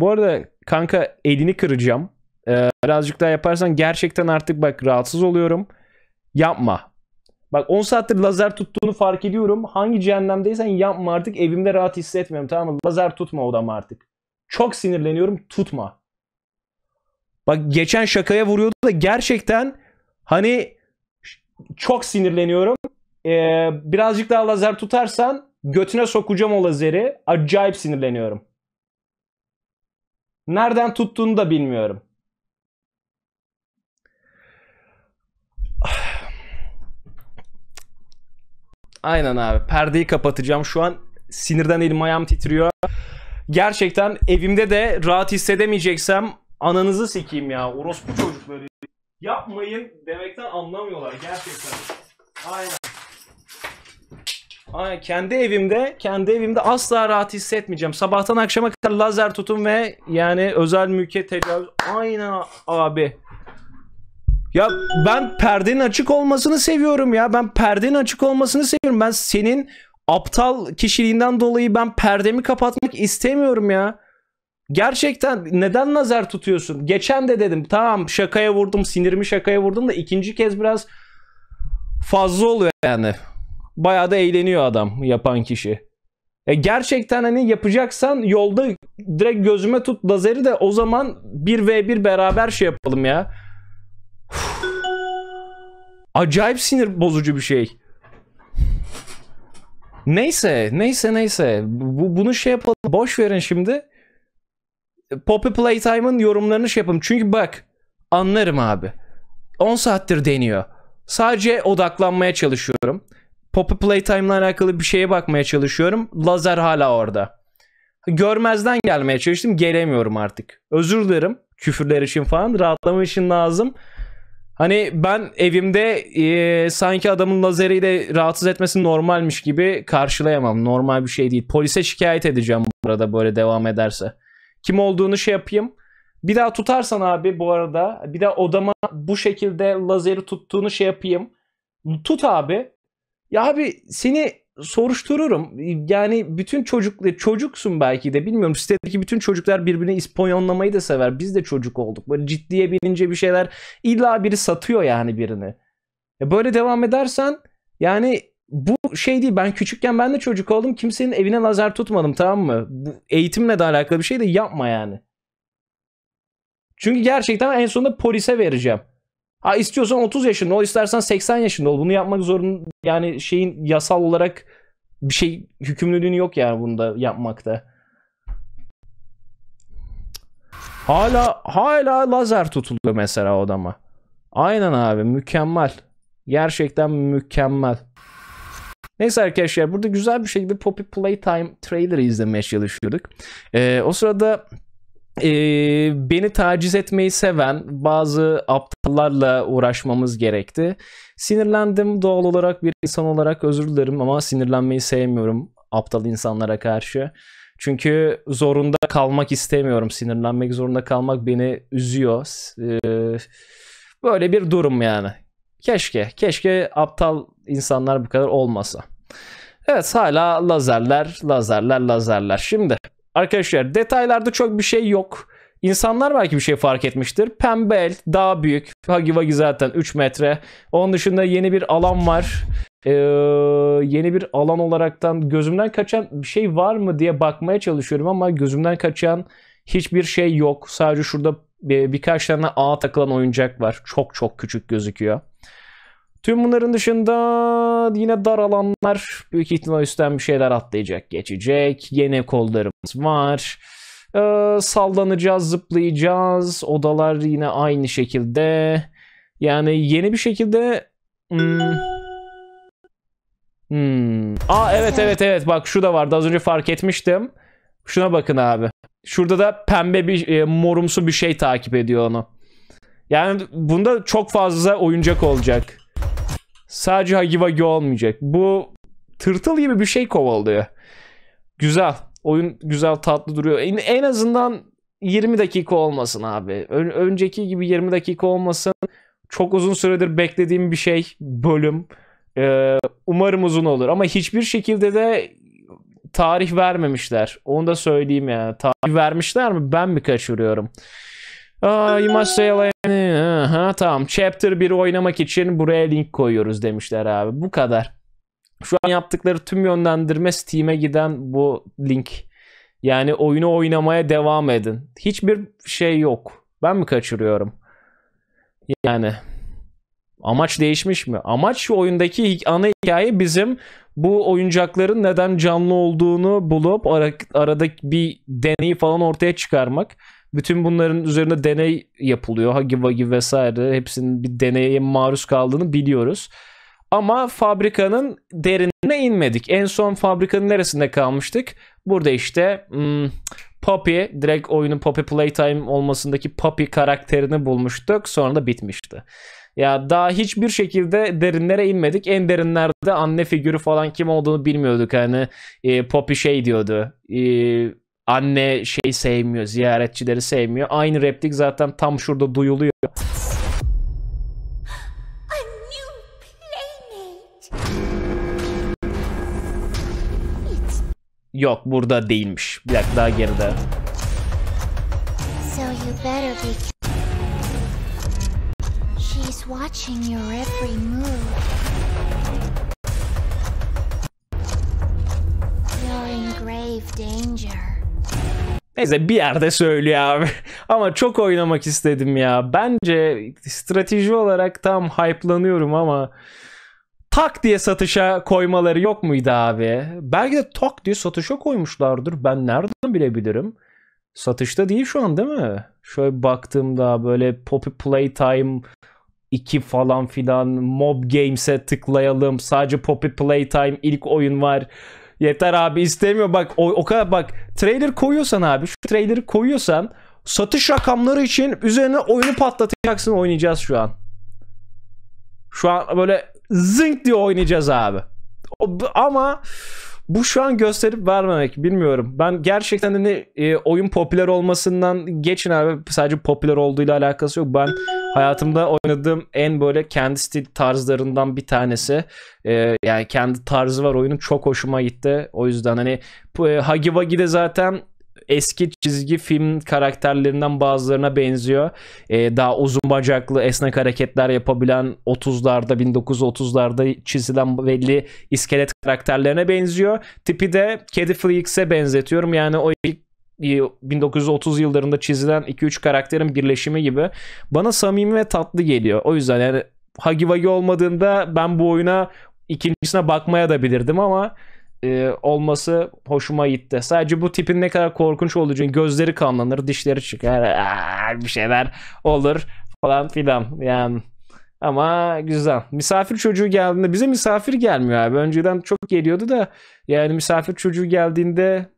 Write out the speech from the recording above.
Bu arada kanka elini kıracağım. Ee, birazcık daha yaparsan gerçekten artık bak rahatsız oluyorum. Yapma. Bak 10 saattir lazer tuttuğunu fark ediyorum. Hangi cehennemdeysen yapma artık. Evimde rahat hissetmiyorum tamam mı? Lazer tutma odama artık. Çok sinirleniyorum. Tutma. Bak geçen şakaya vuruyordu da gerçekten hani çok sinirleniyorum. Ee, birazcık daha lazer tutarsan götüne sokacağım o lazeri. Acayip sinirleniyorum. Nereden tuttuğunu da bilmiyorum. Aynen abi. Perdeyi kapatacağım şu an. Sinirden elim ayağım titriyor. Gerçekten evimde de rahat hissedemeyeceksem ananızı sikeyim ya. Orospu çocukları. Yapmayın demekten anlamıyorlar gerçekten. Aynen. Ay, kendi evimde, kendi evimde asla rahat hissetmeyeceğim. Sabahtan akşama kadar lazer tutun ve yani özel mülke tecavüz. Aynen abi. Ya ben perdenin açık olmasını seviyorum ya. Ben perdenin açık olmasını seviyorum. Ben senin aptal kişiliğinden dolayı ben perdemi kapatmak istemiyorum ya. Gerçekten neden nazar tutuyorsun? Geçen de dedim tamam şakaya vurdum sinirimi şakaya vurdum da ikinci kez biraz fazla oluyor yani. Bayağı da eğleniyor adam yapan kişi. E gerçekten hani yapacaksan yolda direkt gözüme tut lazeri de o zaman 1v1 beraber şey yapalım ya. Acayip sinir bozucu bir şey. Neyse, neyse, neyse. Bu, bunu şey yapalım. Boş verin şimdi. Poppy Playtime'ın yorumlarını şey yapalım. Çünkü bak, anlarım abi. 10 saattir deniyor. Sadece odaklanmaya çalışıyorum. Poppy Playtime'la alakalı bir şeye bakmaya çalışıyorum. Lazer hala orada. Görmezden gelmeye çalıştım. Gelemiyorum artık. Özür dilerim küfürler için falan. Rahatlama için lazım. Hani ben evimde e, sanki adamın lazeriyle rahatsız etmesi normalmiş gibi karşılayamam. Normal bir şey değil. Polise şikayet edeceğim burada böyle devam ederse. Kim olduğunu şey yapayım. Bir daha tutarsan abi bu arada bir daha odama bu şekilde lazeri tuttuğunu şey yapayım. Tut abi. Ya abi seni soruştururum. Yani bütün çocuk çocuksun belki de bilmiyorum. Sitedeki bütün çocuklar birbirini ispanyonlamayı da sever. Biz de çocuk olduk. Böyle ciddiye bilince bir şeyler illa biri satıyor yani birini. Böyle devam edersen yani bu şey değil ben küçükken ben de çocuk oldum kimsenin evine lazer tutmadım tamam mı? Bu eğitimle de alakalı bir şey de yapma yani. Çünkü gerçekten en sonunda polise vereceğim. Ha istiyorsan 30 yaşında ol, istersen 80 yaşında ol. Bunu yapmak zorun yani şeyin yasal olarak bir şey hükümlülüğün yok yani bunda yapmakta. Hala hala lazer tutuldu mesela odama. Aynen abi mükemmel. Gerçekten mükemmel. Neyse arkadaşlar burada güzel bir şekilde Poppy Playtime trailer izlemeye çalışıyorduk. Ee, o sırada e, beni taciz etmeyi seven bazı aptallarla uğraşmamız gerekti. Sinirlendim doğal olarak bir insan olarak özür dilerim ama sinirlenmeyi sevmiyorum aptal insanlara karşı. Çünkü zorunda kalmak istemiyorum. Sinirlenmek zorunda kalmak beni üzüyor. Ee, böyle bir durum yani. Keşke, keşke aptal insanlar bu kadar olmasa. Evet hala lazerler, lazerler, lazerler. Şimdi Arkadaşlar detaylarda çok bir şey yok. İnsanlar belki bir şey fark etmiştir. Pembel daha büyük. Hagi Wagi zaten 3 metre. Onun dışında yeni bir alan var. Ee, yeni bir alan olaraktan gözümden kaçan bir şey var mı diye bakmaya çalışıyorum ama gözümden kaçan hiçbir şey yok. Sadece şurada e, birkaç tane ağa takılan oyuncak var. Çok çok küçük gözüküyor. Tüm bunların dışında yine dar alanlar büyük ihtimal üstten bir şeyler atlayacak, geçecek. Yine kollarımız var. Ee, sallanacağız, zıplayacağız. Odalar yine aynı şekilde. Yani yeni bir şekilde... Hmm. Hmm. Aa evet evet evet bak şu da vardı az önce fark etmiştim. Şuna bakın abi. Şurada da pembe bir e, morumsu bir şey takip ediyor onu. Yani bunda çok fazla oyuncak olacak. Sadece Hagiwagi olmayacak. Bu tırtıl gibi bir şey kovalıyor. Güzel. Oyun güzel tatlı duruyor. En, en azından 20 dakika olmasın abi. Ö- önceki gibi 20 dakika olmasın. Çok uzun süredir beklediğim bir şey. Bölüm. Ee, umarım uzun olur. Ama hiçbir şekilde de tarih vermemişler. Onu da söyleyeyim yani. Tarih vermişler mi? Ben mi kaçırıyorum? Aa, you must sail Aha, tamam. Chapter 1'i oynamak için buraya link koyuyoruz demişler abi. Bu kadar. Şu an yaptıkları tüm yönlendirme Steam'e giden bu link. Yani oyunu oynamaya devam edin. Hiçbir şey yok. Ben mi kaçırıyorum? Yani amaç değişmiş mi? Amaç şu oyundaki ana hikaye bizim bu oyuncakların neden canlı olduğunu bulup ara, arada bir deneyi falan ortaya çıkarmak. Bütün bunların üzerine deney yapılıyor. Hagi vagi vesaire hepsinin bir deneye maruz kaldığını biliyoruz. Ama fabrikanın derinine inmedik. En son fabrikanın neresinde kalmıştık? Burada işte hmm, Poppy, direkt oyunun Poppy Playtime olmasındaki Poppy karakterini bulmuştuk. Sonra da bitmişti. Ya daha hiçbir şekilde derinlere inmedik. En derinlerde anne figürü falan kim olduğunu bilmiyorduk. Hani e, Poppy şey diyordu. E, Anne şey sevmiyor, ziyaretçileri sevmiyor. Aynı replik zaten tam şurada duyuluyor. Yok burada değilmiş. Bir dakika daha geride. So you better be... She's watching your every move. You're in grave danger. Neyse bir yerde söylüyor abi. ama çok oynamak istedim ya. Bence strateji olarak tam hype'lanıyorum ama tak diye satışa koymaları yok muydu abi? Belki de tak diye satışa koymuşlardır. Ben nereden bilebilirim? Satışta değil şu an değil mi? Şöyle baktığımda böyle Poppy Playtime 2 falan filan Mob Games'e tıklayalım. Sadece Poppy Playtime ilk oyun var. Yeter abi istemiyor bak o, o kadar bak trailer koyuyorsan abi şu trailer'ı koyuyorsan satış rakamları için üzerine oyunu patlatacaksın oynayacağız şu an. Şu an böyle zınk diye oynayacağız abi. Ama bu şu an gösterip vermemek bilmiyorum. Ben gerçekten ne e, oyun popüler olmasından geçin abi sadece popüler olduğuyla alakası yok. Ben Hayatımda oynadığım en böyle kendi stil tarzlarından bir tanesi. Ee, yani kendi tarzı var oyunun çok hoşuma gitti. O yüzden hani e, Hagi Wagi de zaten eski çizgi film karakterlerinden bazılarına benziyor. Ee, daha uzun bacaklı, esnek hareketler yapabilen 30'larda, 1930'larda çizilen belli iskelet karakterlerine benziyor. Tipi de Kedi Fleeks'e benzetiyorum. Yani o ilk 1930 yıllarında çizilen 2-3 karakterin birleşimi gibi bana samimi ve tatlı geliyor. O yüzden yani Hagi Vagi olmadığında ben bu oyuna ikincisine bakmaya da bilirdim ama e, olması hoşuma gitti. Sadece bu tipin ne kadar korkunç olacağını gözleri kanlanır, dişleri çıkar, Aa, bir şeyler olur falan filan. Yani ama güzel. Misafir çocuğu geldiğinde bize misafir gelmiyor abi. Önceden çok geliyordu da yani misafir çocuğu geldiğinde